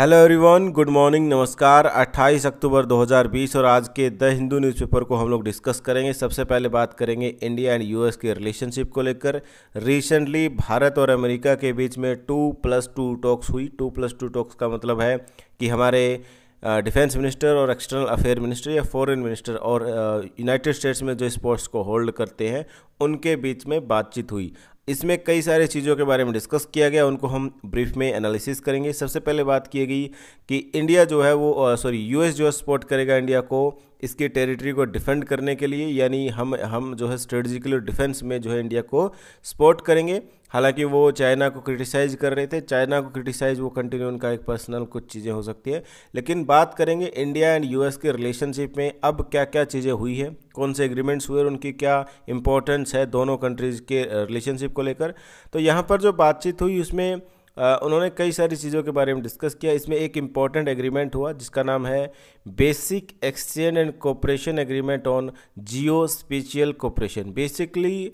Hello everyone good morning नमस्कार 28 अक्टूबर 2020 और आज के द हिंदू न्यूज़पेपर को हम लोग डिस्कस करेंगे सबसे पहले बात करेंगे इंडिया एंड यूएस के रिलेशनशिप को लेकर रिसेंटली भारत और अमेरिका के बीच में टू प्लस टू टॉक्स हुई टू प्लस टू टॉक्स का मतलब है कि हमारे डिफेंस मिनिस्टर और एक्सटर्नल अफेयर मिनिस्टर या फॉरेन मिनिस्टर और यूनाइटेड स्टेट्स में जो स्पोर्ट्स को होल्ड करते हैं उनके बीच में बातचीत हुई इसमें कई सारे चीज़ों के बारे में डिस्कस किया गया उनको हम ब्रीफ में एनालिसिस करेंगे सबसे पहले बात की गई कि इंडिया जो है वो सॉरी यूएस जो है सपोर्ट करेगा इंडिया को इसके टेरिटरी को डिफेंड करने के लिए यानी हम हम जो है स्ट्रेटजिकली डिफेंस में जो है इंडिया को सपोर्ट करेंगे हालांकि वो चाइना को क्रिटिसाइज कर रहे थे चाइना को क्रिटिसाइज वो कंटिन्यू उनका एक पर्सनल कुछ चीज़ें हो सकती है लेकिन बात करेंगे इंडिया एंड यूएस के रिलेशनशिप में अब क्या क्या चीज़ें हुई है कौन से एग्रीमेंट्स हुए और उनकी क्या इंपॉर्टेंस है दोनों कंट्रीज़ के रिलेशनशिप को लेकर तो यहाँ पर जो बातचीत हुई उसमें उन्होंने कई सारी चीज़ों के बारे में डिस्कस किया इसमें एक इम्पॉर्टेंट एग्रीमेंट हुआ जिसका नाम है basic exchange and cooperation agreement on geospatial cooperation basically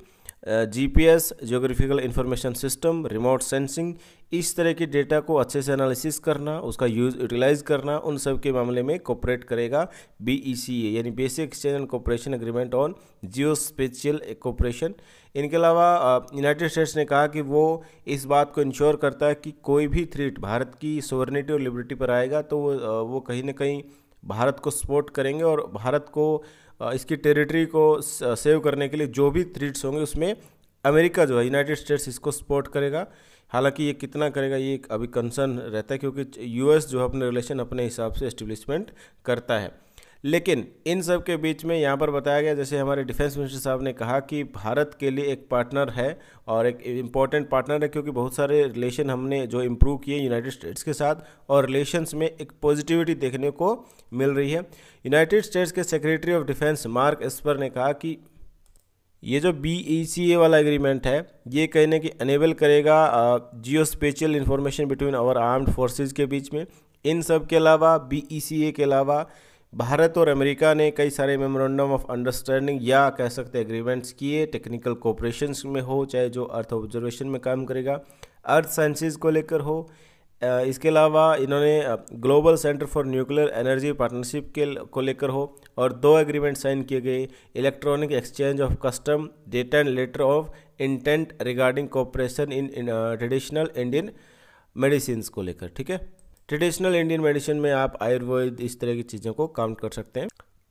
GPS geographical information system remote sensing इस तरह के डेटा को अच्छे से एनालिसिस करना उसका यूज यूटिलाइज करना उन सब के मामले में कॉपरेट करेगा बीईसीए e यानी basic exchange and cooperation agreement on geospatial cooperation इनके अलावा यूनाइटेड स्टेट्स ने कहा कि वो इस बात को इंश्योर करता है कि कोई भी थ्रीट भारत की सोवर्निटी और लिबर्टी पर आएगा तो वो वो कहीं ना कहीं भारत को सपोर्ट करेंगे और भारत को इसकी टेरिटरी को सेव करने के लिए जो भी थ्रीट्स होंगे उसमें अमेरिका जो है यूनाइटेड स्टेट्स इसको सपोर्ट करेगा हालांकि ये कितना करेगा ये अभी कंसर्न रहता है क्योंकि यूएस जो है अपने रिलेशन अपने हिसाब से एस्टेब्लिशमेंट करता है लेकिन इन सब के बीच में यहाँ पर बताया गया जैसे हमारे डिफेंस मिनिस्टर साहब ने कहा कि भारत के लिए एक पार्टनर है और एक इम्पॉर्टेंट पार्टनर है क्योंकि बहुत सारे रिलेशन हमने जो इम्प्रूव किए यूनाइटेड स्टेट्स के साथ और रिलेशंस में एक पॉजिटिविटी देखने को मिल रही है यूनाइटेड स्टेट्स के secretary of defence Mark Esper ने कहा कि ये जो बी ई सी ए वाला एग्रीमेंट है ये कहने की अनेबल करेगा geospatial information between our armed forces के बीच में इन सब के अलावा बी ई सी ए के अलावा भारत और अमेरिका ने कई सारे मेमोरेंडम ऑफ अंडरस्टैंडिंग या कह सकते एग्रीमेंट्स किए टेक्निकल कोऑपरेशन में हो चाहे जो अर्थ ऑब्जर्वेशन में काम करेगा अर्थ साइंसिस को लेकर हो इसके अलावा इन्होंने global centre for nuclear energy partnership के को लेकर हो और दो एग्रीमेंट साइन किए गए electronic exchange of custom data and letter of intent regarding cooperation in traditional Indian medicine को लेकर ठीक है ट्रेडिशनल इंडियन मेडिसिन में आप आयुर्वेद इस तरह की चीज़ों को काउंट कर सकते हैं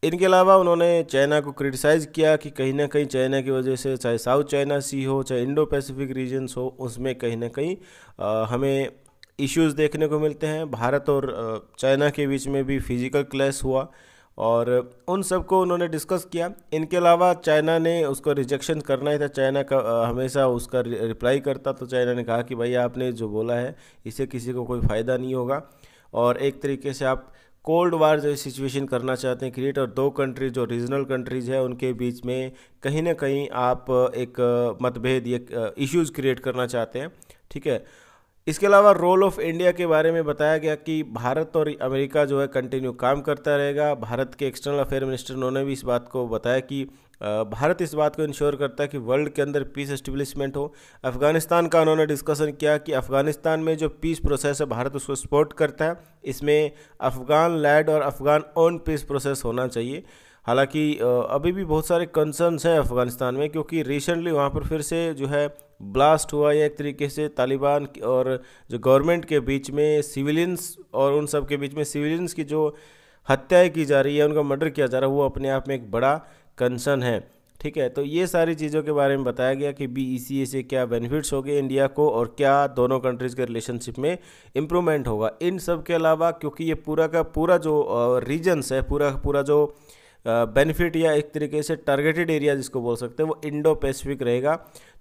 इनके अलावा उन्होंने चाइना को क्रिटिसाइज़ किया कि कहीं ना कहीं चाइना की वजह से चाहे साउथ चाइना सी हो चाहे इंडो पैसिफिक रीजन्स हो उसमें कहीं ना कहीं हमें इश्यूज़ देखने को मिलते हैं भारत और चाइना के बीच में भी फिज़िकल क्लैश हुआ और उन सब को उन्होंने डिस्कस किया इनके अलावा चाइना ने उसको रिजेक्शन करना ही था चाइना का हमेशा उसका रिप्लाई करता तो चाइना ने कहा कि भाई आपने जो बोला है इससे किसी को कोई फ़ायदा नहीं होगा और एक तरीके से आप कोल्ड वार जो सिचुएशन करना चाहते हैं क्रिएट और दो कंट्री जो रीजनल कंट्रीज है उनके बीच में कहीं ना कहीं आप एक मतभेद या इश्यूज़ क्रिएट करना चाहते हैं ठीक है इसके अलावा रोल ऑफ इंडिया के बारे में बताया गया कि भारत और अमेरिका जो है कंटिन्यू काम करता रहेगा भारत के एक्सटर्नल अफेयर मिनिस्टर उन्होंने भी इस बात को बताया कि भारत इस बात को इंश्योर करता है कि वर्ल्ड के अंदर पीस एस्टेब्लिशमेंट हो अफ़गानिस्तान का उन्होंने डिस्कशन किया कि अफ़गानिस्तान में जो पीस प्रोसेस है भारत उसको सपोर्ट करता है इसमें अफ़गान लैड और अफ़गान ओन पीस प्रोसेस होना चाहिए हालांकि अभी भी बहुत सारे कंसर्न्स हैं अफ़गानिस्तान में क्योंकि रिसेंटली वहाँ पर फिर से जो है ब्लास्ट हुआ या एक तरीके से तालिबान और जो गवर्नमेंट के बीच में सिविलियंस और उन सब के बीच में सिविलियंस की जो हत्याएं की जा रही है उनका मर्डर किया जा रहा है वो अपने आप में एक बड़ा कंसर्न है ठीक है तो ये सारी चीज़ों के बारे में बताया गया कि बी e से क्या बेनिफिट्स हो गए इंडिया को और क्या दोनों कंट्रीज़ के रिलेशनशिप में इम्प्रूवमेंट होगा इन सब के अलावा क्योंकि ये पूरा का पूरा जो रीजन्स है पूरा पूरा जो बेनिफिट या एक तरीके से टारगेटेड एरिया जिसको बोल सकते हैं वो इंडो पैसिफिक रहेगा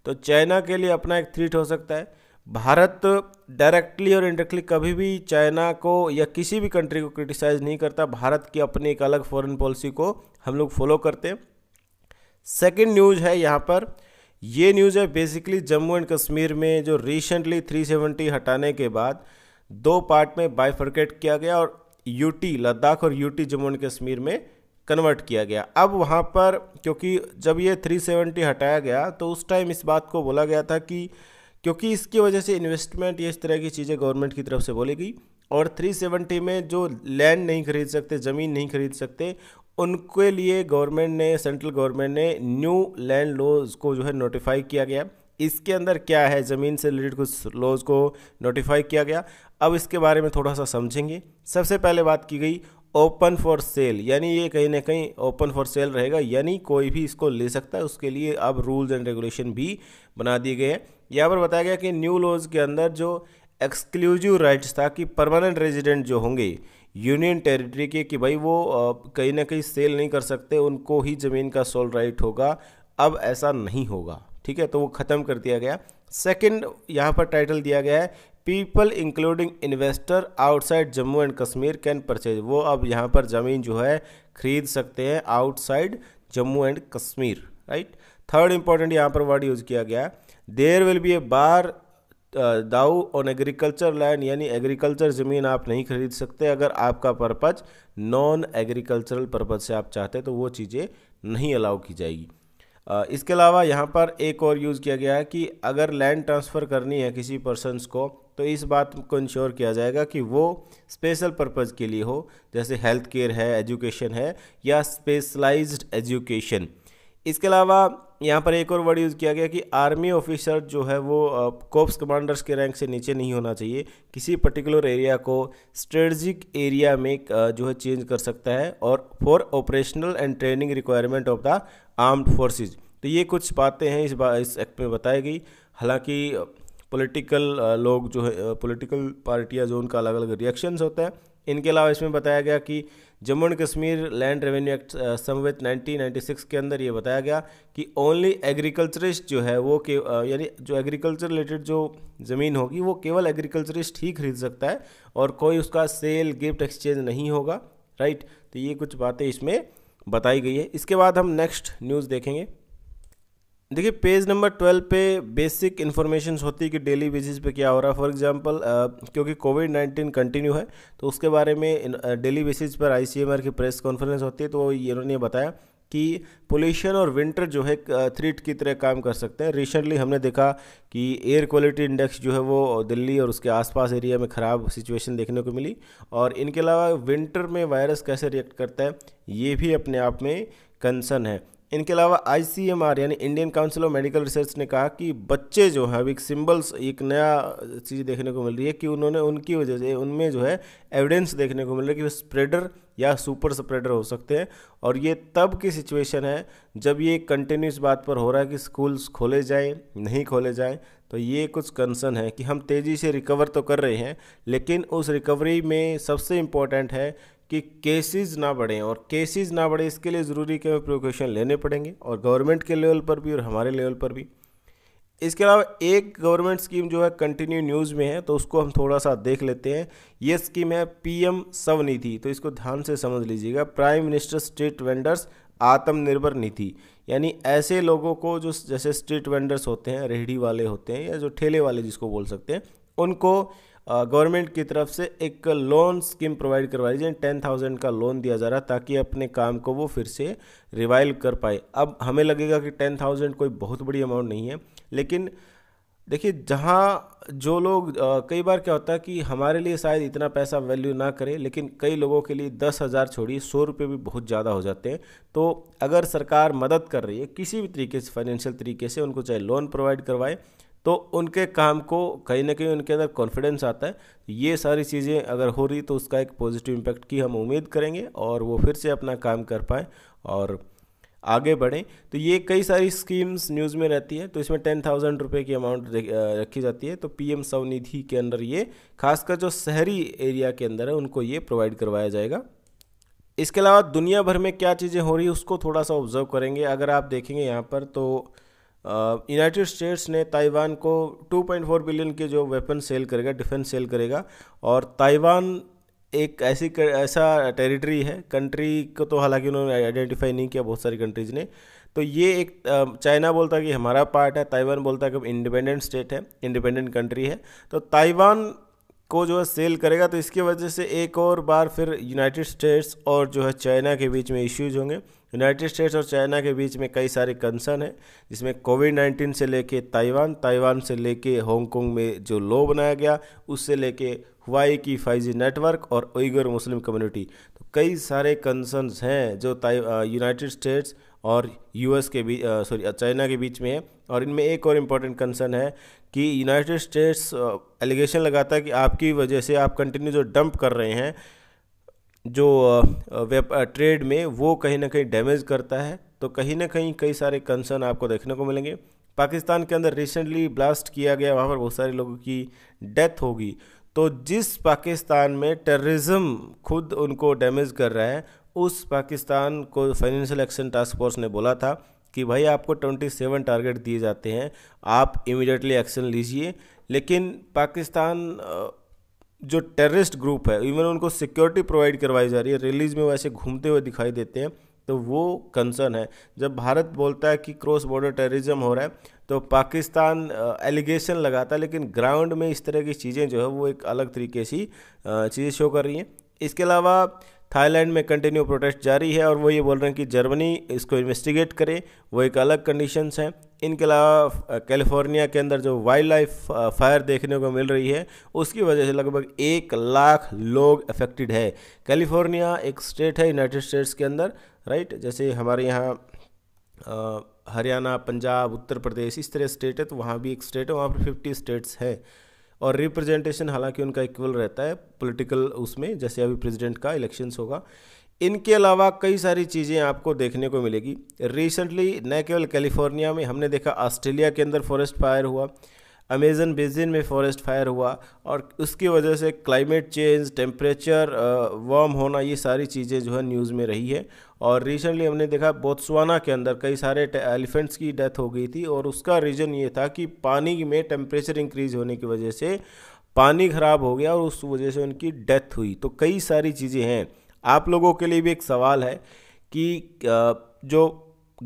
तो चाइना के लिए अपना एक थ्रीट हो सकता है भारत डायरेक्टली और इनडायरेक्टली कभी भी चाइना को या किसी भी कंट्री को क्रिटिसाइज़ नहीं करता भारत की अपनी एक अलग फॉरेन पॉलिसी को हम लोग फॉलो करते हैं सेकेंड न्यूज़ है यहाँ पर ये न्यूज़ है बेसिकली जम्मू एंड कश्मीर में जो रिसेंटली 370 हटाने के बाद दो पार्ट में बाइफर्केट किया गया और यूटी लद्दाख और यूटी जम्मू एंड कश्मीर में कन्वर्ट किया गया अब वहाँ पर क्योंकि जब ये 370 हटाया गया तो उस टाइम इस बात को बोला गया था कि क्योंकि इसकी वजह से इन्वेस्टमेंट ये इस तरह की चीज़ें गवर्नमेंट की तरफ से बोली गई और 370 में जो लैंड नहीं खरीद सकते ज़मीन नहीं खरीद सकते उनके लिए गवर्नमेंट ने सेंट्रल गवर्नमेंट ने न्यू लैंड लॉज को जो है नोटिफाई किया गया इसके अंदर क्या है ज़मीन से रिलेटेड कुछ लॉज को नोटिफाई किया गया अब इसके बारे में थोड़ा सा समझेंगे सबसे पहले बात की गई ओपन फॉर सेल यानी ये कहीं ना कहीं ओपन फॉर सेल रहेगा यानी कोई भी इसको ले सकता है उसके लिए अब रूल्स एंड रेगुलेशन भी बना दिए गए हैं यहाँ पर बताया गया कि न्यू लॉज के अंदर जो एक्सक्लूसिव राइट्स था कि परमानेंट रेजिडेंट जो होंगे यूनियन टेरिटरी के कि भाई वो कहीं ना कहीं सेल नहीं कर सकते उनको ही ज़मीन का सोल राइट होगा अब ऐसा नहीं होगा ठीक है तो वो ख़त्म कर दिया गया सेकंड यहाँ पर टाइटल दिया गया है people including investor outside Jammu and Kashmir can purchase वो अब यहाँ पर ज़मीन जो है खरीद सकते हैं outside Jammu and Kashmir right third important यहाँ पर वर्ड यूज़ किया गया there will be a bar though on agriculture land यानी एग्रीकल्चर ज़मीन आप नहीं खरीद सकते अगर आपका पर्पज़ नॉन एग्रीकल्चरल पर्पज़ से आप चाहते तो वो चीज़ें नहीं अलाउ की जाएगी इसके अलावा यहाँ पर एक और यूज़ किया गया है कि अगर लैंड ट्रांसफ़र करनी है किसी पर्सनस को तो इस बात को इंश्योर किया जाएगा कि वो स्पेशल पर्पज़ के लिए हो जैसे हेल्थ केयर है एजुकेशन है या स्पेशलाइज्ड एजुकेशन इसके अलावा यहाँ पर एक और वर्ड यूज़ किया गया कि आर्मी ऑफिसर जो है वो कोप्स कमांडर्स के रैंक से नीचे नहीं होना चाहिए किसी पर्टिकुलर एरिया को स्ट्रेटजिक एरिया में जो है चेंज कर सकता है और for operational and training requirement of the armed forces तो ये कुछ बातें हैं इस बा इस एक्ट में बताई गई हालांकि पॉलिटिकल लोग जो है पोलिटिकल पार्टियाँ जो उनका अलग अलग रिएक्शंस होता है इनके अलावा इसमें बताया गया कि Jammu and Kashmir land revenue act समवेत 1996 के अंदर ये बताया गया कि ओनली एग्रीकल्चरिस्ट जो है वो के यानी जो एग्रीकल्चर रिलेटेड जो ज़मीन होगी वो केवल एग्रीकल्चरिस्ट ही खरीद सकता है और कोई उसका सेल गिफ्ट एक्सचेंज नहीं होगा राइट तो ये कुछ बातें इसमें बताई गई है इसके बाद हम नेक्स्ट न्यूज़ देखेंगे देखिए पेज नंबर ट्वेल्व पे बेसिक इन्फॉर्मेशन होती है कि डेली बेसिस पे क्या हो रहा है फॉर एग्जांपल क्योंकि कोविड नाइन्टीन कंटिन्यू है तो उसके बारे में डेली बेसिस पर आईसीएमआर की प्रेस कॉन्फ्रेंस होती है तो इन्होंने बताया कि पोल्यूशन और विंटर जो है थ्रीट की तरह काम कर सकते हैं रिसेंटली हमने देखा कि एयर क्वालिटी इंडेक्स जो है वो दिल्ली और उसके आसपास एरिया में ख़राब सिचुएशन देखने को मिली और इनके अलावा विंटर में वायरस कैसे रिएक्ट करता है ये भी अपने आप में कंसर्न है इनके अलावा आई यानी Indian council of medical research ने कहा कि बच्चे जो हैं अभी सिम्बल्स एक नया चीज़ देखने को मिल रही है कि उन्होंने उनकी वजह से उनमें जो है एविडेंस देखने को मिल रहा है कि वो स्प्रेडर या सुपर स्प्रेडर हो सकते हैं और ये तब की सिचुएशन है जब ये कंटिन्यूस बात पर हो रहा है कि स्कूल्स खोले जाएँ नहीं खोले जाएँ तो ये कुछ कंसर्न है कि हम तेज़ी से रिकवर तो कर रहे हैं लेकिन उस रिकवरी में सबसे इम्पोर्टेंट है कि केसेस ना बढ़ें और केसेस ना बढ़े इसके लिए ज़रूरी कि हमें प्रिकॉशन लेने पड़ेंगे और गवर्नमेंट के लेवल पर भी और हमारे लेवल पर भी इसके अलावा एक गवर्नमेंट स्कीम जो है कंटिन्यू न्यूज़ में है तो उसको हम थोड़ा सा देख लेते हैं ये स्कीम है पीएम स्वनिधि तो इसको ध्यान से समझ लीजिएगा प्राइम मिनिस्टर स्टेट वेंडर्स आत्मनिर्भर नीति यानी ऐसे लोगों को जो जैसे स्ट्रीट वेंडर्स होते हैं रेहड़ी वाले होते हैं या जो ठेले वाले जिसको बोल सकते हैं उनको गवर्नमेंट की तरफ से एक लोन स्कीम प्रोवाइड करवाई जाए टेन थाउजेंड का लोन दिया जा रहा है ताकि अपने काम को वो फिर से रिवाइव कर पाए अब हमें लगेगा कि टेन थाउजेंड कोई बहुत बड़ी अमाउंट नहीं है लेकिन देखिए जहाँ जो लोग कई बार क्या होता है कि हमारे लिए शायद इतना पैसा वैल्यू ना करे लेकिन कई लोगों के लिए दस हज़ार छोड़िए सौ रुपये भी बहुत ज़्यादा हो जाते हैं तो अगर सरकार मदद कर रही है किसी भी तरीके से फाइनेंशियल तरीके से उनको चाहे लोन प्रोवाइड करवाए तो उनके काम को कहीं ना कहीं उनके अंदर कॉन्फिडेंस आता है ये सारी चीज़ें अगर हो रही तो उसका एक पॉजिटिव इम्पैक्ट की हम उम्मीद करेंगे और वो फिर से अपना काम कर पाएँ और आगे बढ़ें तो ये कई सारी स्कीम्स न्यूज़ में रहती है तो इसमें टेन थाउजेंड रुपये की अमाउंट रखी जाती है तो पीएम स्वनिधि के अंदर ये खासकर जो शहरी एरिया के अंदर है उनको ये प्रोवाइड करवाया जाएगा इसके अलावा दुनिया भर में क्या चीज़ें हो रही है उसको थोड़ा सा ऑब्जर्व करेंगे अगर आप देखेंगे यहाँ पर तो यूनाइटेड स्टेट्स ने ताइवान को 2.4 बिलियन के जो वेपन सेल करेगा डिफेंस सेल करेगा और ताइवान एक ऐसी कर, ऐसा टेरिटरी है कंट्री को तो हालांकि उन्होंने आइडेंटिफाई नहीं किया बहुत सारी कंट्रीज़ ने तो ये एक चाइना बोलता है कि हमारा पार्ट है ताइवान बोलता है कि इंडिपेंडेंट स्टेट है इंडिपेंडेंट कंट्री है तो ताइवान को जो है सेल करेगा तो इसकी वजह से एक और बार फिर यूनाइटेड स्टेट्स और जो है चाइना के बीच में इश्यूज होंगे यूनाइटेड स्टेट्स और चाइना के बीच में कई सारे कंसर्न हैं जिसमें कोविड नाइन्टीन से लेके ताइवान ताइवान से लेके हांगकांग में जो लॉ बनाया गया उससे लेके हुआई की जी नेटवर्क और उइगर मुस्लिम कम्युनिटी तो कई सारे कंसर्न्स हैं जो यूनाइटेड स्टेट्स और यूएस के बीच सॉरी चाइना के बीच में है और इनमें एक और इम्पॉर्टेंट कंसर्न है कि यूनाइटेड स्टेट्स एलिगेशन लगाता है कि आपकी वजह से आप कंटिन्यू जो डंप कर रहे हैं जो वेप ट्रेड में वो कहीं ना कहीं डैमेज करता है तो कहीं ना कहीं कई सारे कंसर्न आपको देखने को मिलेंगे पाकिस्तान के अंदर रिसेंटली ब्लास्ट किया गया वहाँ पर बहुत सारे लोगों की डेथ होगी तो जिस पाकिस्तान में टेररिज्म खुद उनको डैमेज कर रहा है उस पाकिस्तान को फाइनेंशियल एक्शन टास्क फोर्स ने बोला था कि भाई आपको 27 टारगेट दिए जाते हैं आप इमिडिएटली एक्शन लीजिए लेकिन पाकिस्तान जो टेररिस्ट ग्रुप है इवन उनको सिक्योरिटी प्रोवाइड करवाई जा रही है रिलीज में वैसे घूमते हुए दिखाई देते हैं तो वो कंसर्न है जब भारत बोलता है कि क्रॉस बॉर्डर टेररिज्म हो रहा है तो पाकिस्तान एलिगेशन लगाता है लेकिन ग्राउंड में इस तरह की चीज़ें जो है वो एक अलग तरीके से चीज़ें शो कर रही हैं इसके अलावा थाईलैंड में कंटिन्यू प्रोटेस्ट जारी है और वो ये बोल रहे हैं कि जर्मनी इसको इन्वेस्टिगेट करे वो एक अलग कंडीशंस हैं इनके अलावा कैलिफोर्निया के अंदर जो वाइल्ड लाइफ फायर देखने को मिल रही है उसकी वजह से लगभग एक लाख लोग अफेक्टेड है कैलिफोर्निया एक स्टेट है यूनाइटेड स्टेट्स के अंदर राइट जैसे हमारे यहाँ हरियाणा पंजाब उत्तर प्रदेश इस तरह स्टेट है तो वहाँ भी एक स्टेट है वहाँ पर फिफ्टी स्टेट्स हैं और रिप्रेजेंटेशन हालांकि उनका इक्वल रहता है पॉलिटिकल उसमें जैसे अभी प्रेसिडेंट का इलेक्शंस होगा इनके अलावा कई सारी चीज़ें आपको देखने को मिलेगी रिसेंटली न केवल कैलिफोर्निया में हमने देखा ऑस्ट्रेलिया के अंदर फॉरेस्ट फायर हुआ अमेजन बेसिन में फॉरेस्ट फायर हुआ और उसकी वजह से क्लाइमेट चेंज टेम्परेचर वार्म होना ये सारी चीज़ें जो है न्यूज़ में रही है और रिसेंटली हमने देखा बोत्सवाना के अंदर कई सारे एलिफेंट्स की डेथ हो गई थी और उसका रीज़न ये था कि पानी में टेम्परेचर इंक्रीज होने की वजह से पानी ख़राब हो गया और उस वजह से उनकी डेथ हुई तो कई सारी चीज़ें हैं आप लोगों के लिए भी एक सवाल है कि जो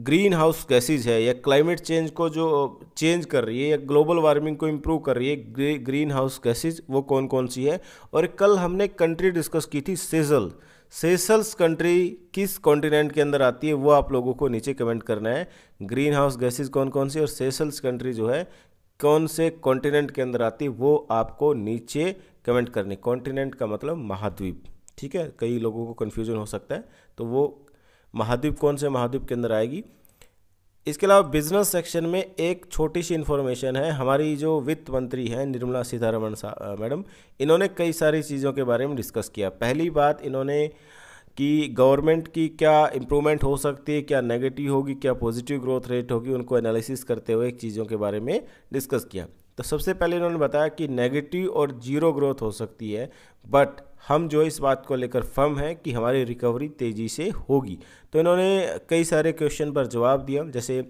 ग्रीन हाउस गैसेज है या क्लाइमेट चेंज को जो चेंज कर रही है या ग्लोबल वार्मिंग को इम्प्रूव कर रही है ग्रीन हाउस गैसेज वो कौन कौन सी है और कल हमने कंट्री डिस्कस की थी सेजल सेसल्स कंट्री किस कॉन्टिनेंट के अंदर आती है वो आप लोगों को नीचे कमेंट करना है ग्रीन हाउस गैसेज कौन कौन सी और सेसल्स कंट्री जो है कौन से कॉन्टिनेंट के अंदर आती है वो आपको नीचे कमेंट करनी कॉन्टिनेंट का मतलब महाद्वीप ठीक है कई लोगों को कन्फ्यूजन हो सकता है तो वो महाद्वीप कौन से महाद्वीप के अंदर आएगी इसके अलावा बिजनेस सेक्शन में एक छोटी सी इन्फॉर्मेशन है हमारी जो वित्त मंत्री हैं निर्मला सीतारमण मैडम इन्होंने कई सारी चीज़ों के बारे में डिस्कस किया पहली बात इन्होंने कि गवर्नमेंट की क्या इम्प्रूवमेंट हो सकती है क्या नेगेटिव होगी क्या पॉजिटिव ग्रोथ रेट होगी उनको एनालिसिस करते हुए चीज़ों के बारे में डिस्कस किया तो सबसे पहले इन्होंने बताया कि नेगेटिव और जीरो ग्रोथ हो सकती है बट हम जो इस बात को लेकर फर्म हैं कि हमारी रिकवरी तेज़ी से होगी तो इन्होंने कई सारे क्वेश्चन पर जवाब दिया जैसे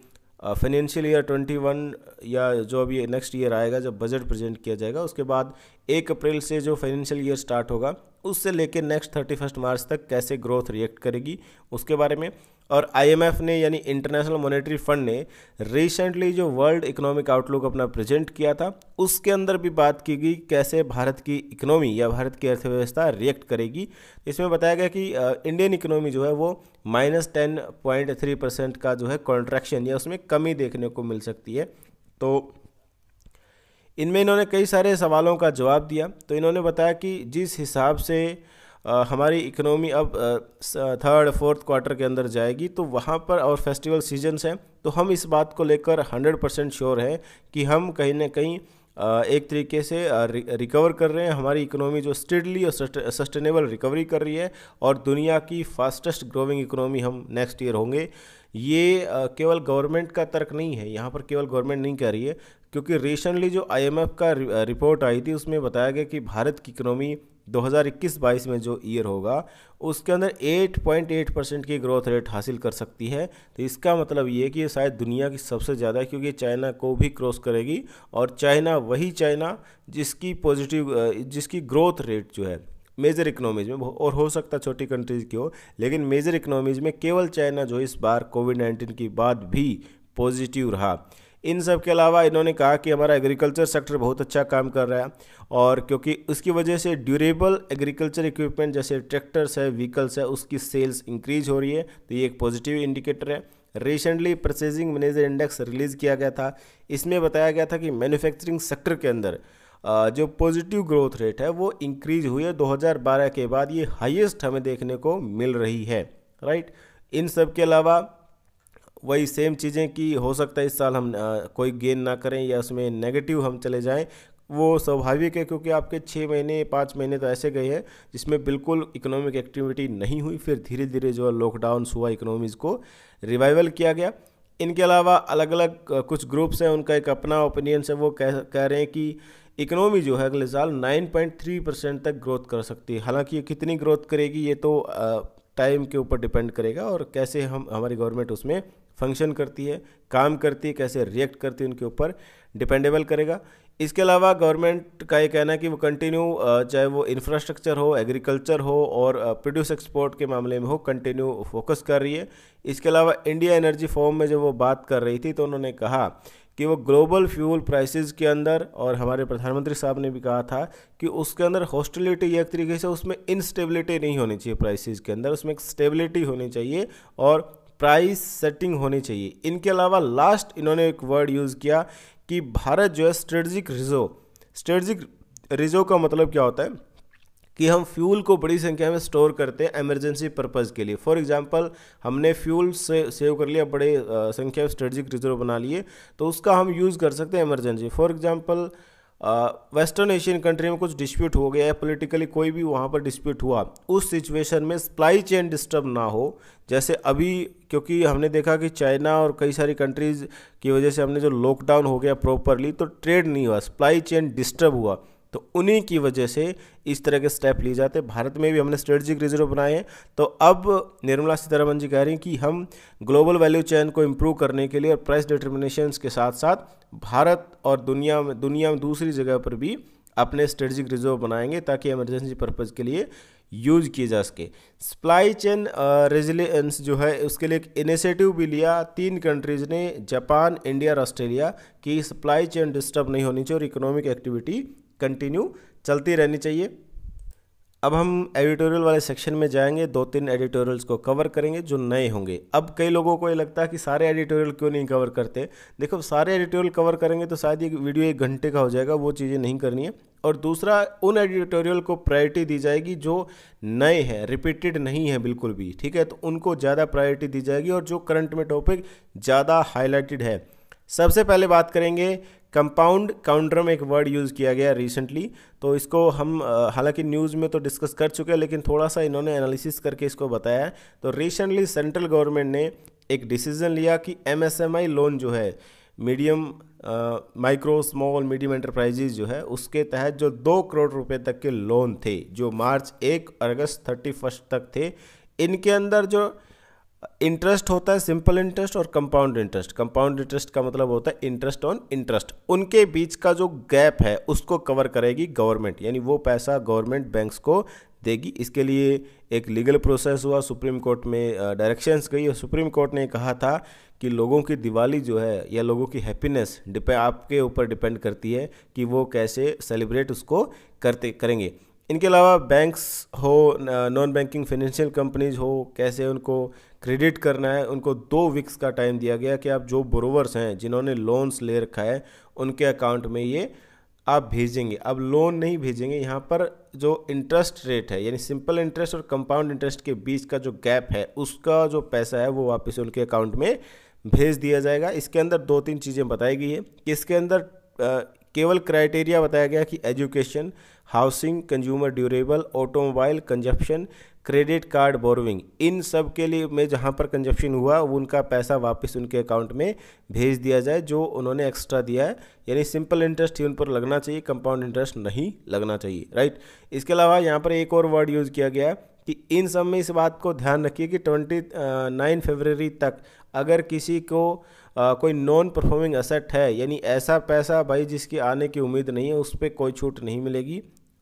फाइनेंशियल ईयर 21 या जो अभी नेक्स्ट ईयर आएगा जब बजट प्रेजेंट किया जाएगा उसके बाद एक अप्रैल से जो फाइनेंशियल ईयर स्टार्ट होगा उससे लेकर नेक्स्ट थर्टी फर्स्ट मार्च तक कैसे ग्रोथ रिएक्ट करेगी उसके बारे में और आईएमएफ ने यानी इंटरनेशनल मॉनेटरी फंड ने रिसेंटली जो वर्ल्ड इकोनॉमिक आउटलुक अपना प्रेजेंट किया था उसके अंदर भी बात की गई कैसे भारत की इकोनॉमी या भारत की अर्थव्यवस्था रिएक्ट करेगी इसमें बताया गया कि इंडियन इकोनॉमी जो है वो minus ten point three percent का जो है कॉन्ट्रैक्शन या उसमें कमी देखने को मिल सकती है तो इनमें इन्होंने कई सारे सवालों का जवाब दिया तो इन्होंने बताया कि जिस हिसाब से आ, हमारी इकोनॉमी अब थर्ड फोर्थ क्वार्टर के अंदर जाएगी तो वहाँ पर और फेस्टिवल सीजन्स हैं तो हम इस बात को लेकर हंड्रेड परसेंट श्योर हैं कि हम कहीं ना कहीं एक तरीके से रिकवर कर रहे हैं हमारी इकोनॉमी जो स्टेडली और सस्टेनेबल रिकवरी कर रही है और दुनिया की फास्टेस्ट ग्रोइंग इकोनॉमी हम नेक्स्ट ईयर होंगे ये केवल गवर्नमेंट का तर्क नहीं है यहाँ पर केवल गवर्नमेंट नहीं कह रही है क्योंकि रिसेंटली जो आईएमएफ का रिपोर्ट आई थी उसमें बताया गया कि भारत की इकोनॉमी 2021-22 में जो ईयर होगा उसके अंदर 8.8 परसेंट की ग्रोथ रेट हासिल कर सकती है तो इसका मतलब ये कि ये शायद दुनिया की सबसे ज़्यादा क्योंकि चाइना को भी क्रॉस करेगी और चाइना वही चाइना जिसकी पॉजिटिव जिसकी ग्रोथ रेट जो है मेजर इकोनॉमीज़ में और हो सकता है छोटी कंट्रीज़ की हो लेकिन मेजर इकोनॉमीज़ में केवल चाइना जो इस बार कोविड नाइन्टीन के बाद भी पॉजिटिव रहा इन सब के अलावा इन्होंने कहा कि हमारा एग्रीकल्चर सेक्टर बहुत अच्छा काम कर रहा है और क्योंकि उसकी वजह से ड्यूरेबल एग्रीकल्चर इक्विपमेंट जैसे ट्रैक्टर्स है व्हीकल्स है उसकी सेल्स इंक्रीज हो रही है तो ये एक पॉजिटिव इंडिकेटर है recently purchasing manager index release किया गया था इसमें बताया गया था कि मैन्युफैक्चरिंग सेक्टर के अंदर जो पॉजिटिव ग्रोथ रेट है वो इंक्रीज हुई है 2012 के बाद ये हाईएस्ट हमें देखने को मिल रही है राइट इन सब के अलावा वही सेम चीज़ें कि हो सकता है इस साल हम कोई गेन ना करें या उसमें नेगेटिव हम चले जाएं वो स्वाभाविक है क्योंकि आपके छः महीने पाँच महीने तो ऐसे गए हैं जिसमें बिल्कुल इकोनॉमिक एक्टिविटी नहीं हुई फिर धीरे धीरे जो है लॉकडाउन हुआ इकोनॉमीज़ को रिवाइवल किया गया इनके अलावा अलग अलग कुछ ग्रुप्स हैं उनका एक अपना ओपिनियन है वो कह कह रहे हैं कि इकोनॉमी जो है अगले साल 9.3 परसेंट तक ग्रोथ कर सकती है हालांकि ये कितनी ग्रोथ करेगी ये तो टाइम के ऊपर डिपेंड करेगा और कैसे हम हमारी गवर्नमेंट उसमें फंक्शन करती है काम करती है कैसे रिएक्ट करती है उनके ऊपर डिपेंडेबल करेगा इसके अलावा गवर्नमेंट का ये कहना है कि वो कंटिन्यू चाहे वो इंफ्रास्ट्रक्चर हो एग्रीकल्चर हो और प्रोड्यूस एक्सपोर्ट के मामले में हो कंटिन्यू फोकस कर रही है इसके अलावा इंडिया एनर्जी फॉर्म में जब वो बात कर रही थी तो उन्होंने कहा कि वो ग्लोबल फ्यूल प्राइसेस के अंदर और हमारे प्रधानमंत्री साहब ने भी कहा था कि उसके अंदर हॉस्टिलिटी एक तरीके से उसमें इनस्टेबिलिटी नहीं होनी चाहिए प्राइसेस के अंदर उसमें एक स्टेबिलिटी होनी चाहिए और प्राइस सेटिंग होनी चाहिए इनके अलावा लास्ट इन्होंने एक वर्ड यूज़ किया कि भारत जो है स्ट्रेटजिक रिजर्व स्ट्रेटजिक रिजर्व का मतलब क्या होता है कि हम फ्यूल को बड़ी संख्या में स्टोर करते हैं एमरजेंसी पर्पज़ के लिए फॉर एग्जांपल हमने फ्यूल से सेव कर लिया बड़े संख्या में स्ट्रेटजिक रिजर्व बना लिए तो उसका हम यूज़ कर सकते हैं emergency for example western Asian country में कुछ डिस्प्यूट हो गया है पोलिटिकली कोई भी वहाँ पर डिस्प्यूट हुआ उस सिचुएशन में सप्लाई चेन डिस्टर्ब ना हो जैसे अभी क्योंकि हमने देखा कि चाइना और कई सारी कंट्रीज़ की वजह से हमने जो लॉकडाउन हो गया प्रॉपरली तो ट्रेड नहीं हुआ सप्लाई चेन डिस्टर्ब हुआ तो उन्हीं की वजह से इस तरह के स्टेप लिए जाते हैं भारत में भी हमने स्ट्रेटजिक रिजर्व बनाए हैं तो अब निर्मला सीतारमन जी कह रही हैं कि हम ग्लोबल वैल्यू चैन को इम्प्रूव करने के लिए और प्राइस डिटर्मिनेशन के साथ साथ भारत और दुनिया में दुनिया में दूसरी जगह पर भी अपने स्ट्रेटजिक रिजर्व बनाएंगे ताकि इमरजेंसी पर्पज़ के लिए यूज किए जा सके सप्लाई चेन रेजिलियंस जो है उसके लिए एक इनिशिएटिव भी लिया तीन कंट्रीज ने जापान इंडिया और ऑस्ट्रेलिया की सप्लाई चेन डिस्टर्ब नहीं होनी चाहिए और इकोनॉमिक एक्टिविटी कंटिन्यू चलती रहनी चाहिए अब हम एडिटोरियल वाले सेक्शन में जाएंगे दो तीन एडिटोरियल्स को कवर करेंगे जो नए होंगे अब कई लोगों को ये लगता है कि सारे एडिटोरियल क्यों नहीं कवर करते देखो सारे एडिटोरियल कवर करेंगे तो शायद ये वीडियो एक घंटे का हो जाएगा वो चीज़ें नहीं करनी है और दूसरा उन एडिटोरियल को प्रायोरिटी दी जाएगी जो नए हैं रिपीटेड नहीं है बिल्कुल भी ठीक है तो उनको ज़्यादा प्रायोरिटी दी जाएगी और जो करंट में टॉपिक ज़्यादा हाईलाइटेड है सबसे पहले बात करेंगे कंपाउंड काउंटरम एक वर्ड यूज़ किया गया रिसेंटली तो इसको हम हालांकि न्यूज़ में तो डिस्कस कर चुके हैं लेकिन थोड़ा सा इन्होंने एनालिसिस करके इसको बताया तो रिसेंटली सेंट्रल गवर्नमेंट ने एक डिसीजन लिया कि एमएसएमई लोन जो है medium micro small medium enterprises जो है उसके तहत जो दो करोड़ रुपये तक के लोन थे जो मार्च एक अगस्त थर्टी फर्स्ट तक थे इनके अंदर जो इंटरेस्ट होता है सिंपल इंटरेस्ट और कंपाउंड इंटरेस्ट कंपाउंड इंटरेस्ट का मतलब होता है इंटरेस्ट ऑन इंटरेस्ट उनके बीच का जो गैप है उसको कवर करेगी गवर्नमेंट यानी वो पैसा गवर्नमेंट बैंक्स को देगी इसके लिए एक लीगल प्रोसेस हुआ सुप्रीम कोर्ट में डायरेक्शंस गई और सुप्रीम कोर्ट ने कहा था कि लोगों की दिवाली जो है या लोगों की हैप्पीनेस आपके ऊपर डिपेंड करती है कि वो कैसे सेलिब्रेट उसको करते करेंगे इनके अलावा बैंक्स हो नॉन बैंकिंग फाइनेंशियल कंपनीज हो कैसे उनको क्रेडिट करना है उनको दो वीक्स का टाइम दिया गया कि आप जो बोरोवर्स हैं जिन्होंने लोन्स ले रखा है उनके अकाउंट में ये आप भेजेंगे अब लोन नहीं भेजेंगे यहाँ पर जो इंटरेस्ट रेट है यानी सिंपल इंटरेस्ट और कंपाउंड इंटरेस्ट के बीच का जो गैप है उसका जो पैसा है वो वापस उनके अकाउंट में भेज दिया जाएगा इसके अंदर दो तीन चीज़ें बताई गई है कि इसके अंदर आ, केवल क्राइटेरिया बताया गया कि education housing consumer durable automobile consumption credit card borrowing इन सब के लिए में जहाँ पर कंजप्शन हुआ उनका पैसा वापस उनके अकाउंट में भेज दिया जाए जो उन्होंने एक्स्ट्रा दिया है यानी सिंपल इंटरेस्ट ही उन पर लगना चाहिए कंपाउंड इंटरेस्ट नहीं लगना चाहिए राइट इसके अलावा यहाँ पर एक और वर्ड यूज़ किया गया कि इन सब में इस बात को ध्यान रखिए कि ट्वेंटी नाइन फेबररी तक अगर किसी को आ, कोई नॉन परफॉर्मिंग असेट है यानी ऐसा पैसा भाई जिसकी आने की उम्मीद नहीं है उस पर कोई छूट नहीं मिलेगी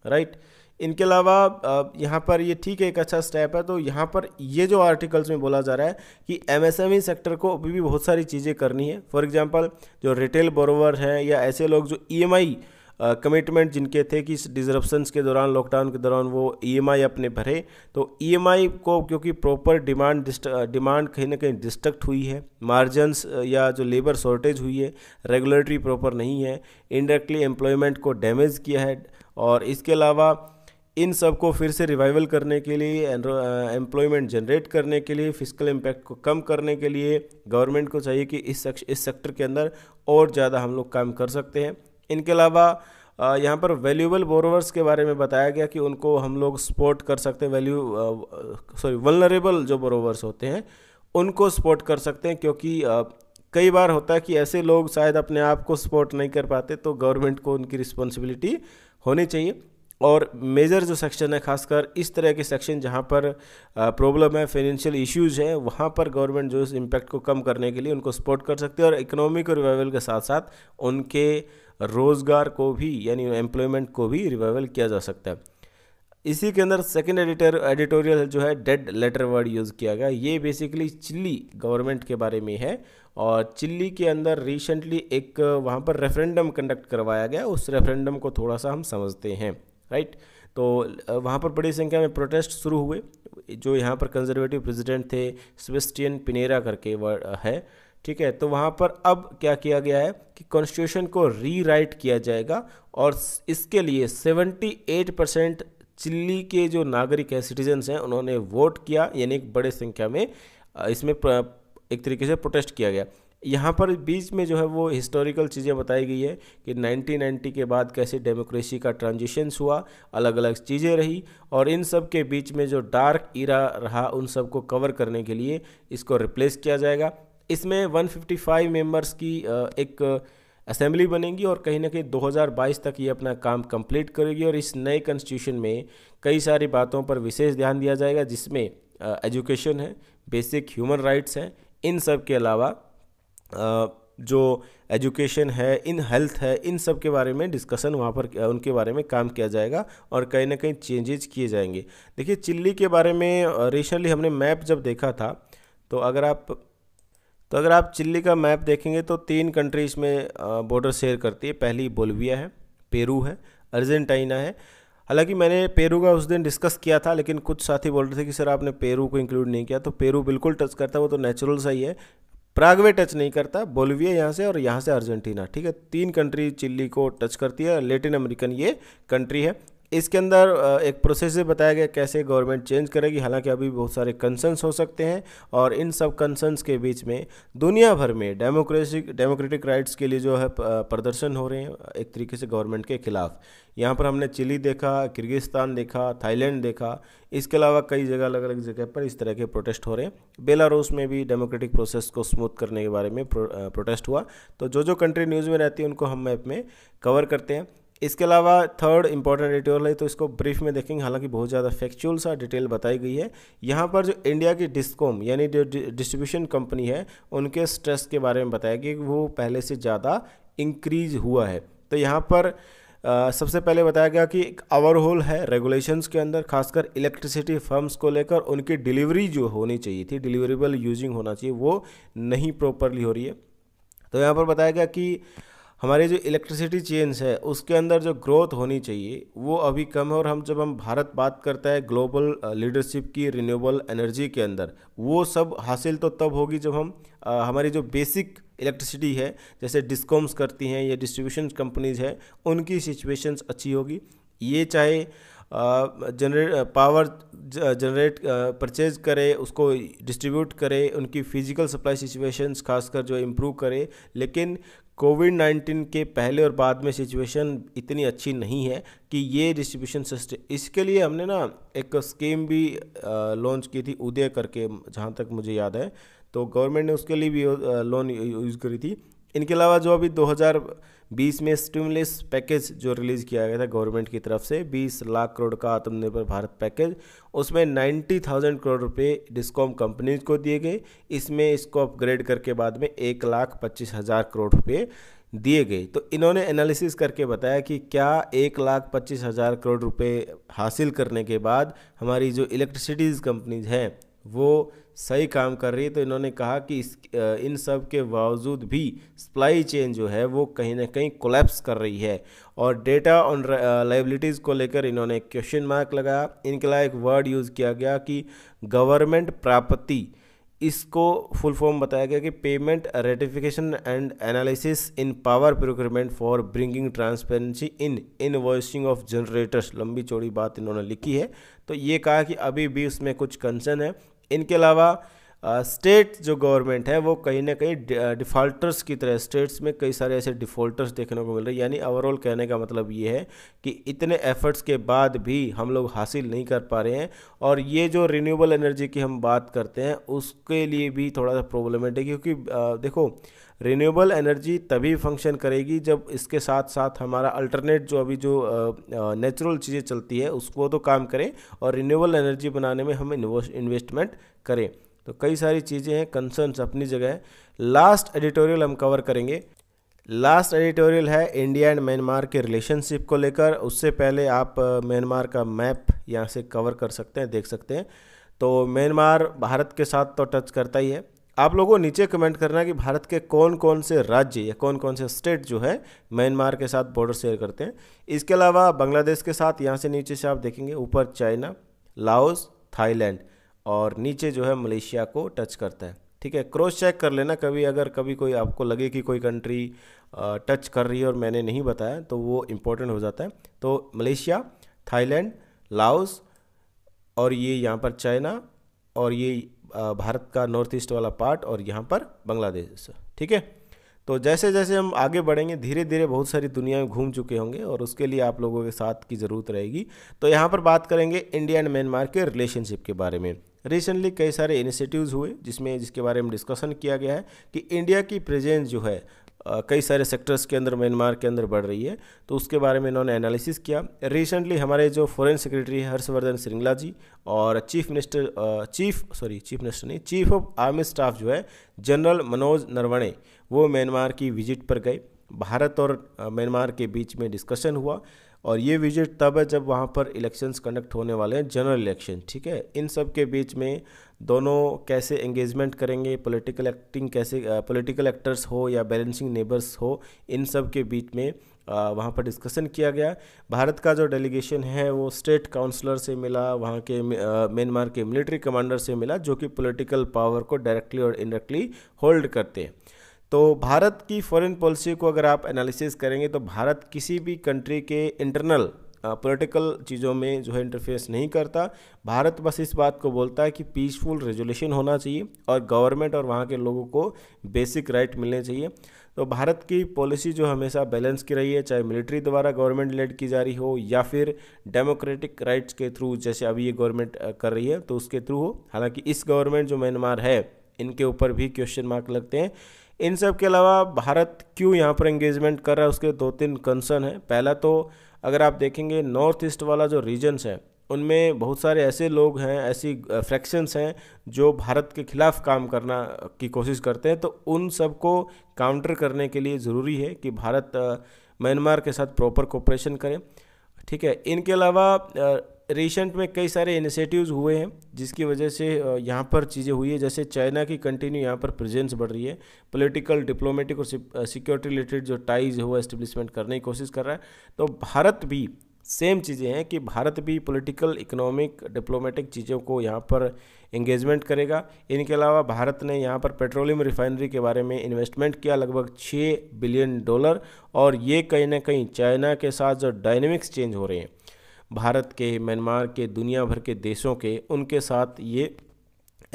राइट right? इनके अलावा यहाँ पर ये ठीक है एक अच्छा स्टेप है तो यहाँ पर ये जो आर्टिकल्स में बोला जा रहा है कि एमएसएमई सेक्टर e को अभी भी बहुत सारी चीज़ें करनी है फॉर एग्जांपल जो रिटेल बोरोवर हैं या ऐसे लोग जो ईएमआई e कमिटमेंट जिनके थे कि इस डिजरप्शंस के दौरान लॉकडाउन के दौरान वो ईएमआई e अपने भरे तो ई को क्योंकि प्रॉपर डिमांड डिमांड कहीं ना कहीं डिस्ट्रक्ट हुई है मार्जन्स या जो लेबर शॉर्टेज हुई है रेगुलेटरी प्रॉपर नहीं है इनडायरेक्टली एम्प्लॉयमेंट को डैमेज किया है और इसके अलावा इन सब को फिर से रिवाइवल करने के लिए एम्प्लॉयमेंट जनरेट uh, करने के लिए फिजिकल इम्पैक्ट को कम करने के लिए गवर्नमेंट को चाहिए कि इस इस सेक्टर के अंदर और ज़्यादा हम लोग काम कर सकते हैं इनके अलावा uh, यहाँ पर वैल्यूबल बोरोवर्स के बारे में बताया गया कि उनको हम लोग सपोर्ट कर सकते हैं वैल्यू सॉरी वलनरेबल जो बोरोवर्स होते हैं उनको सपोर्ट कर सकते हैं क्योंकि आ, uh, कई बार होता है कि ऐसे लोग शायद अपने आप को सपोर्ट नहीं कर पाते तो गवर्नमेंट को उनकी रिस्पॉन्सिबिलिटी होनी चाहिए और मेजर जो सेक्शन है खासकर इस तरह के सेक्शन जहाँ पर प्रॉब्लम है फाइनेंशियल इश्यूज हैं वहाँ पर गवर्नमेंट जो इस इम्पैक्ट को कम करने के लिए उनको सपोर्ट कर सकती है और इकोनॉमिक रिवाइवल के साथ साथ उनके रोज़गार को भी यानी एम्प्लॉयमेंट को भी रिवाइवल किया जा सकता है इसी के अंदर सेकेंड एडिटर एडिटोरियल जो है डेड लेटर वर्ड यूज़ किया गया ये बेसिकली चिल्ली गवर्नमेंट के बारे में है और चिल्ली के अंदर रिसेंटली एक वहाँ पर रेफरेंडम कंडक्ट करवाया गया उस रेफरेंडम को थोड़ा सा हम समझते हैं राइट तो वहाँ पर बड़ी संख्या में प्रोटेस्ट शुरू हुए जो यहाँ पर कंजर्वेटिव प्रेसिडेंट थे स्विस्टियन पिनेरा करके है ठीक है तो वहाँ पर अब क्या किया गया है कि कॉन्स्टिट्यूशन को रीराइट किया जाएगा और इसके लिए 78 परसेंट चिल्ली के जो नागरिक हैं सिटीजन्स हैं उन्होंने वोट किया यानी बड़े संख्या में इसमें एक तरीके से प्रोटेस्ट किया गया यहाँ पर बीच में जो है वो हिस्टोरिकल चीज़ें बताई गई है कि 1990 के बाद कैसे डेमोक्रेसी का ट्रांजिशंस हुआ अलग अलग चीज़ें रही और इन सब के बीच में जो डार्क इरा रहा उन सब को कवर करने के लिए इसको रिप्लेस किया जाएगा इसमें 155 मेंबर्स की एक असेंबली बनेगी और कहीं ना कहीं 2022 तक ये अपना काम कंप्लीट करेगी और इस नए कॉन्स्टिट्यूशन में कई सारी बातों पर विशेष ध्यान दिया जाएगा जिसमें एजुकेशन है बेसिक ह्यूमन राइट्स हैं इन सब के अलावा जो एजुकेशन है इन हेल्थ है इन सब के बारे में डिस्कशन वहाँ पर उनके बारे में काम किया जाएगा और कहीं ना कहीं चेंजेज किए जाएंगे देखिए चिल्ली के बारे में रिसेंटली हमने मैप जब देखा था तो अगर आप तो अगर आप चिल्ली का मैप देखेंगे तो तीन कंट्रीज़ में बॉर्डर शेयर करती है पहली बोलविया है पेरू है अर्जेंटाइना है हालांकि मैंने पेरू का उस दिन डिस्कस किया था लेकिन कुछ साथी बोल रहे थे कि सर आपने पेरू को इंक्लूड नहीं किया तो पेरू बिल्कुल टच करता है वो तो नेचुरल सा ही है प्रागवे टच नहीं करता बोलिविया यहाँ से और यहाँ से अर्जेंटीना ठीक है तीन कंट्री चिल्ली को टच करती है लेटिन अमेरिकन ये कंट्री है इसके अंदर एक प्रोसेस बताया गया कैसे गवर्नमेंट चेंज करेगी हालांकि अभी बहुत सारे कंसर्न्स हो सकते हैं और इन सब कंसर्न्स के बीच में दुनिया भर में डेमोक्रेसी डेमोक्रेटिक राइट्स के लिए जो है प्रदर्शन हो रहे हैं एक तरीके से गवर्नमेंट के खिलाफ यहाँ पर हमने चिली देखा किर्गिस्तान देखा थाईलैंड देखा इसके अलावा कई जगह अलग अलग जगह पर इस तरह के प्रोटेस्ट हो रहे हैं बेलारूस में भी डेमोक्रेटिक प्रोसेस को स्मूथ करने के बारे में प्रोटेस्ट हुआ तो जो जो कंट्री न्यूज़ में रहती है उनको हम मैप में कवर करते हैं इसके अलावा थर्ड इंपॉर्टेंट एडिटोरियल है तो इसको ब्रीफ में देखेंगे हालांकि बहुत ज़्यादा फैक्चुअल सा डिटेल बताई गई है यहाँ पर जो इंडिया की डिस्कॉम यानी जो डिस्ट्रीब्यूशन कंपनी है उनके स्ट्रेस के बारे में बताया गया कि वो पहले से ज़्यादा इंक्रीज हुआ है तो यहाँ पर आ, सबसे पहले बताया गया कि एक होल है रेगुलेशंस के अंदर खासकर इलेक्ट्रिसिटी फर्म्स को लेकर उनकी डिलीवरी जो होनी चाहिए थी डिलीवरेबल यूजिंग होना चाहिए वो नहीं प्रॉपरली हो रही है तो यहाँ पर बताया गया कि हमारी जो इलेक्ट्रिसिटी चेंज है उसके अंदर जो ग्रोथ होनी चाहिए वो अभी कम है और हम जब हम भारत बात करता है ग्लोबल लीडरशिप की रिन्यूएबल एनर्जी के अंदर वो सब हासिल तो तब होगी जब हम आ, हमारी जो बेसिक इलेक्ट्रिसिटी है जैसे डिस्कॉम्स करती हैं या डिस्ट्रीब्यूशन कंपनीज हैं उनकी सिचुएशंस अच्छी होगी ये चाहे जनरेट पावर जनरेट परचेज करे उसको डिस्ट्रीब्यूट करे उनकी फिजिकल सप्लाई सिचुएशंस खासकर जो इम्प्रूव करे लेकिन कोविड नाइन्टीन के पहले और बाद में सिचुएशन इतनी अच्छी नहीं है कि ये डिस्ट्रीब्यूशन सिस्टम इसके लिए हमने ना एक स्कीम भी लॉन्च की थी उदय करके जहाँ तक मुझे याद है तो गवर्नमेंट ने उसके लिए भी लोन यूज़ करी थी इनके अलावा जो अभी बीस में स्टिमुलस पैकेज जो रिलीज़ किया गया था गवर्नमेंट की तरफ से बीस लाख करोड़ का आत्मनिर्भर भारत पैकेज उसमें नाइन्टी थाउजेंड करोड़ रुपए डिस्कॉम कंपनीज को दिए गए इसमें इसको अपग्रेड करके बाद में एक लाख पच्चीस हज़ार करोड़ रुपये दिए गए तो इन्होंने एनालिसिस करके बताया कि क्या एक लाख पच्चीस हज़ार करोड़ रुपए हासिल करने के बाद हमारी जो इलेक्ट्रिसिटीज़ कंपनीज हैं वो सही काम कर रही है तो इन्होंने कहा कि इस इन सब के बावजूद भी सप्लाई चेन जो है वो कहीं ना कहीं कोलेप्स कर रही है और डेटा ऑन लाइबिलिटीज़ को लेकर इन्होंने क्वेश्चन मार्क लगाया इनके लिए एक वर्ड यूज़ किया गया कि गवर्नमेंट प्राप्ति इसको फुल फॉर्म बताया गया कि payment ratification and analysis in power procurement for bringing transparency in invoicing of generators लंबी चौड़ी बात इन्होंने लिखी है तो ये कहा कि अभी भी उसमें कुछ कंसर्न है इनके अलावा स्टेट जो गवर्नमेंट है वो कहीं ना कहीं डिफ़ॉल्टर्स की तरह स्टेट्स में कई सारे ऐसे डिफ़ॉल्टर्स देखने को मिल रहे हैं यानी ओवरऑल कहने का मतलब ये है कि इतने एफर्ट्स के बाद भी हम लोग हासिल नहीं कर पा रहे हैं और ये जो रिन्यूएबल एनर्जी की हम बात करते हैं उसके लिए भी थोड़ा सा प्रॉब्लम है क्योंकि आ, देखो रिन्यूएबल एनर्जी तभी फंक्शन करेगी जब इसके साथ साथ हमारा अल्टरनेट जो अभी जो नेचुरल चीज़ें चलती है उसको तो काम करें और रिन्यूएबल एनर्जी बनाने में हम इन्वेस्टमेंट करें तो कई सारी चीज़ें हैं कंसर्न्स अपनी जगह है लास्ट एडिटोरियल हम कवर करेंगे लास्ट एडिटोरियल है इंडिया एंड म्यांमार के रिलेशनशिप को लेकर उससे पहले आप म्यांमार का मैप यहाँ से कवर कर सकते हैं देख सकते हैं तो म्यांमार भारत के साथ तो टच करता ही है आप लोगों नीचे कमेंट करना कि भारत के कौन कौन से राज्य या कौन कौन से स्टेट जो है म्यांमार के साथ बॉर्डर शेयर करते हैं इसके अलावा बांग्लादेश के साथ यहाँ से नीचे से आप देखेंगे ऊपर चाइना लाओस थाईलैंड और नीचे जो है मलेशिया को टच करता है ठीक है क्रॉस चेक कर लेना कभी अगर कभी कोई आपको लगे कि कोई कंट्री टच कर रही है और मैंने नहीं बताया तो वो इम्पोर्टेंट हो जाता है तो मलेशिया थाईलैंड लाओस और ये यहाँ पर चाइना और ये भारत का नॉर्थ ईस्ट वाला पार्ट और यहाँ पर बांग्लादेश ठीक है तो जैसे जैसे हम आगे बढ़ेंगे धीरे धीरे बहुत सारी दुनिया में घूम चुके होंगे और उसके लिए आप लोगों के साथ की ज़रूरत रहेगी तो यहाँ पर बात करेंगे इंडिया एंड म्यांमार के रिलेशनशिप के बारे में रिसेंटली कई सारे इनिशिएटिव्स हुए जिसमें जिसके बारे में डिस्कशन किया गया है कि इंडिया की प्रेजेंस जो है कई सारे सेक्टर्स के अंदर म्यांमार के अंदर बढ़ रही है तो उसके बारे में इन्होंने एनालिसिस किया रिसेंटली हमारे जो फॉरेन सेक्रेटरी है हर्षवर्धन श्रृंगला जी और chief minister chief sorry chief minister नहीं चीफ ऑफ आर्मी स्टाफ जो है जनरल मनोज नरवणे वो म्यांमार की विजिट पर गए भारत और म्यांमार के बीच में डिस्कशन हुआ और ये विजिट तब है जब वहाँ पर इलेक्शंस कंडक्ट होने वाले हैं जनरल इलेक्शन ठीक है इन सब के बीच में दोनों कैसे एंगेजमेंट करेंगे पॉलिटिकल एक्टिंग कैसे पॉलिटिकल एक्टर्स हो या बैलेंसिंग नेबर्स हो इन सब के बीच में वहाँ पर डिस्कशन किया गया भारत का जो डेलीगेशन है वो स्टेट काउंसलर से मिला वहाँ के म्यांमार के मिलिट्री कमांडर से मिला जो कि पॉलिटिकल पावर को डायरेक्टली और इनडायरेक्टली होल्ड करते हैं तो भारत की फॉरेन पॉलिसी को अगर आप एनालिसिस करेंगे तो भारत किसी भी कंट्री के इंटरनल पॉलिटिकल चीज़ों में जो है इंटरफेस नहीं करता भारत बस इस बात को बोलता है कि पीसफुल रेजोल्यूशन होना चाहिए और गवर्नमेंट और वहाँ के लोगों को बेसिक राइट मिलने चाहिए तो भारत की पॉलिसी जो हमेशा बैलेंस की रही है चाहे मिलिट्री द्वारा गवर्नमेंट लेड की जा रही हो या फिर डेमोक्रेटिक राइट्स के थ्रू जैसे अभी ये गवर्नमेंट कर रही है तो उसके थ्रू हो हालांकि इस गवर्नमेंट जो म्यांमार है इनके ऊपर भी क्वेश्चन मार्क लगते हैं इन सब के अलावा भारत क्यों यहाँ पर एंगेजमेंट कर रहा है उसके दो तीन कंसर्न हैं पहला तो अगर आप देखेंगे नॉर्थ ईस्ट वाला जो रीजन्स हैं उनमें बहुत सारे ऐसे लोग हैं ऐसी फ्रैक्शंस हैं जो भारत के खिलाफ काम करना की कोशिश करते हैं तो उन सबको काउंटर करने के लिए ज़रूरी है कि भारत म्यांमार के साथ प्रॉपर कोऑपरेशन करें ठीक है इनके अलावा रिसेंट में कई सारे इनिशिएटिव्स हुए हैं जिसकी वजह से यहाँ पर चीज़ें हुई है जैसे चाइना की कंटिन्यू यहाँ पर प्रेजेंस बढ़ रही है पॉलिटिकल डिप्लोमेटिक और सिक्योरिटी रिलेटेड जो टाइज हुआ एस्टेब्लिशमेंट करने की कोशिश कर रहा है तो भारत भी सेम चीज़ें हैं कि भारत भी पॉलिटिकल इकोनॉमिक डिप्लोमेटिक चीज़ों को यहाँ पर इंगेजमेंट करेगा इनके अलावा भारत ने यहाँ पर पेट्रोलियम रिफाइनरी के बारे में इन्वेस्टमेंट किया लगभग छः बिलियन डॉलर और ये कहीं ना कहीं चाइना के साथ जो डायनेमिक्स चेंज हो रहे हैं भारत के म्यांमार के दुनिया भर के देशों के उनके साथ ये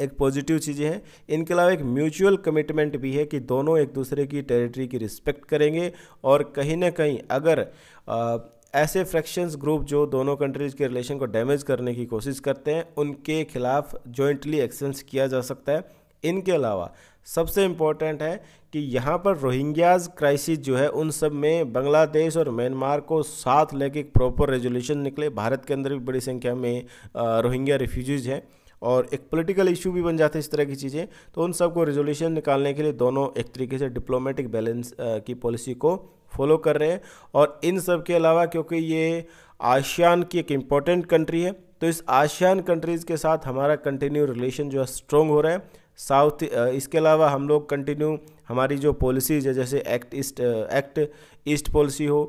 एक पॉजिटिव चीज़ें हैं इनके अलावा एक म्यूचुअल कमिटमेंट भी है कि दोनों एक दूसरे की टेरिटरी की रिस्पेक्ट करेंगे और कहीं ना कहीं अगर आ, ऐसे फ्रैक्शंस ग्रुप जो दोनों कंट्रीज़ के रिलेशन को डैमेज करने की कोशिश करते हैं उनके खिलाफ जॉइंटली एक्शंस किया जा सकता है इनके अलावा सबसे इम्पोर्टेंट है कि यहाँ पर रोहिंग्याज क्राइसिस जो है उन सब में बांग्लादेश और म्यांमार को साथ लेके एक प्रॉपर रेजोल्यूशन निकले भारत के अंदर भी बड़ी संख्या में रोहिंग्या रिफ्यूजीज़ हैं और एक पॉलिटिकल इशू भी बन जाते हैं इस तरह की चीज़ें तो उन सबको रेजोल्यूशन निकालने के लिए दोनों एक तरीके से डिप्लोमेटिक बैलेंस की पॉलिसी को फॉलो कर रहे हैं और इन सब के अलावा क्योंकि ये आशियान की एक इम्पॉर्टेंट कंट्री है तो इस आशियान कंट्रीज़ के साथ हमारा कंटिन्यू रिलेशन जो है स्ट्रॉन्ग हो रहा है साउथ इसके अलावा हम लोग कंटिन्यू हमारी जो पॉलिसीज है जैसे act east act east policy हो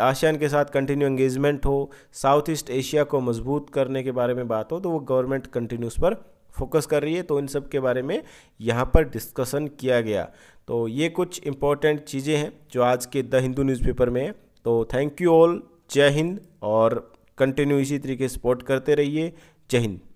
आशियान के साथ कंटिन्यू एंगेजमेंट हो साउथ ईस्ट एशिया को मजबूत करने के बारे में बात हो तो वो गवर्नमेंट कंटिन्यू उस पर फोकस कर रही है तो इन सब के बारे में यहाँ पर डिस्कशन किया गया तो ये कुछ इंपॉर्टेंट चीज़ें हैं जो आज के द हिंदू न्यूज़पेपर में है तो थैंक यू ऑल जय हिंद और कंटिन्यू इसी तरीके सपोर्ट करते रहिए जय हिंद